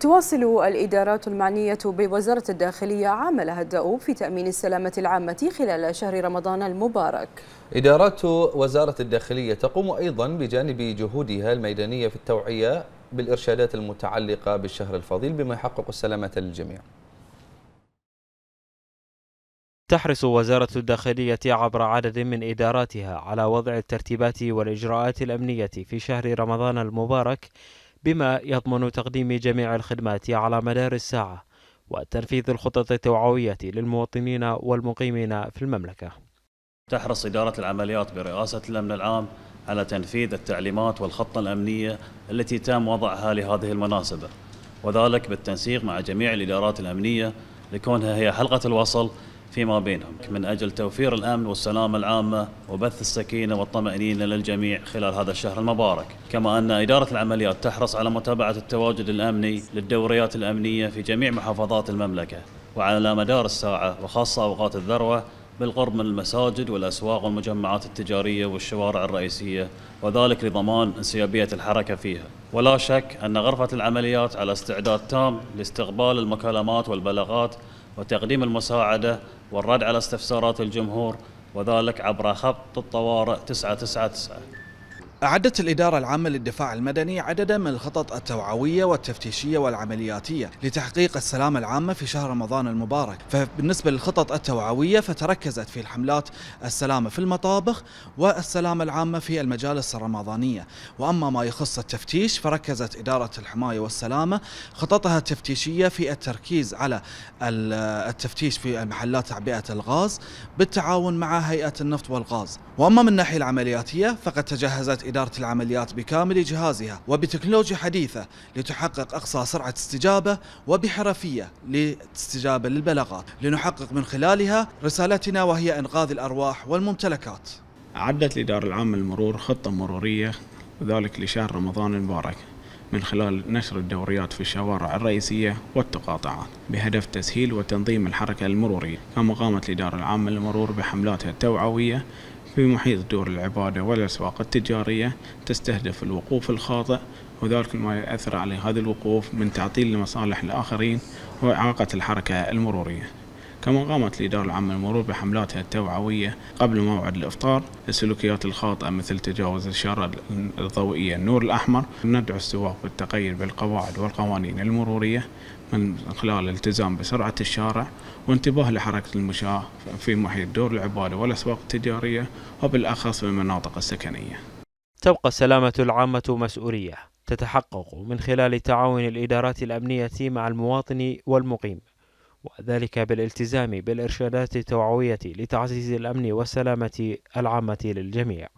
تواصل الإدارات المعنية بوزارة الداخلية عملها الدؤوب في تأمين السلامة العامة خلال شهر رمضان المبارك إدارات وزارة الداخلية تقوم أيضا بجانب جهودها الميدانية في التوعية بالإرشادات المتعلقة بالشهر الفضيل بما يحقق السلامة للجميع تحرص وزارة الداخلية عبر عدد من إداراتها على وضع الترتيبات والإجراءات الأمنية في شهر رمضان المبارك بما يضمن تقديم جميع الخدمات على مدار الساعة وتنفيذ الخطط التوعوية للمواطنين والمقيمين في المملكة تحرص إدارة العمليات برئاسة الأمن العام على تنفيذ التعليمات والخطة الأمنية التي تم وضعها لهذه المناسبة وذلك بالتنسيق مع جميع الإدارات الأمنية لكونها هي حلقة الوصل فيما بينهم من أجل توفير الأمن والسلامة العامة وبث السكينة والطمأنينة للجميع خلال هذا الشهر المبارك كما أن إدارة العمليات تحرص على متابعة التواجد الأمني للدوريات الأمنية في جميع محافظات المملكة وعلى مدار الساعة وخاصة أوقات الذروة بالقرب من المساجد والأسواق والمجمعات التجارية والشوارع الرئيسية وذلك لضمان انسيابية الحركة فيها ولا شك أن غرفة العمليات على استعداد تام لاستقبال المكالمات والبلاغات وتقديم المساعدة والرد على استفسارات الجمهور وذلك عبر خط الطوارئ 999 أعدت الإدارة العامة للدفاع المدني عددا من الخطط التوعوية والتفتيشية والعملياتية لتحقيق السلامة العامة في شهر رمضان المبارك فبالنسبة للخطط التوعوية فتركزت في الحملات السلامة في المطابخ والسلامة العامة في المجالس الرمضانية وأما ما يخص التفتيش فركزت إدارة الحماية والسلامة خططها التفتيشية في التركيز على التفتيش في محلات تعبئة الغاز بالتعاون مع هيئة النفط والغاز وأما من الناحية العملياتية فقد تجهزت إدارة العمليات بكامل جهازها وبتكنولوجيا حديثة لتحقق أقصى سرعة استجابة وبحرفية لاستجابة للبلاغات لنحقق من خلالها رسالتنا وهي إنقاذ الأرواح والممتلكات عدت الإدارة العامة للمرور خطة مرورية وذلك لشهر رمضان المبارك من خلال نشر الدوريات في الشوارع الرئيسية والتقاطعات بهدف تسهيل وتنظيم الحركة المرورية كما قامت الإدارة العامة للمرور بحملاتها التوعوية في محيط دور العبادة والأسواق التجارية تستهدف الوقوف الخاطئ وذلك ما يؤثر على هذا الوقوف من تعطيل المصالح للآخرين وإعاقة الحركة المرورية كما قامت الإدارة العامة للمرور بحملاتها التوعوية قبل موعد الإفطار السلوكيات الخاطئة مثل تجاوز الإشارة الضوئية النور الأحمر ندعو السواق بالتقيد بالقواعد والقوانين المرورية من خلال الالتزام بسرعة الشارع وانتباه لحركة المشاة في محيط دور العبادة والأسواق التجارية وبالأخص في المناطق السكنية تبقى السلامة العامة مسؤولية تتحقق من خلال تعاون الإدارات الأمنية مع المواطن والمقيم وذلك بالالتزام بالإرشادات التوعوية لتعزيز الأمن والسلامة العامة للجميع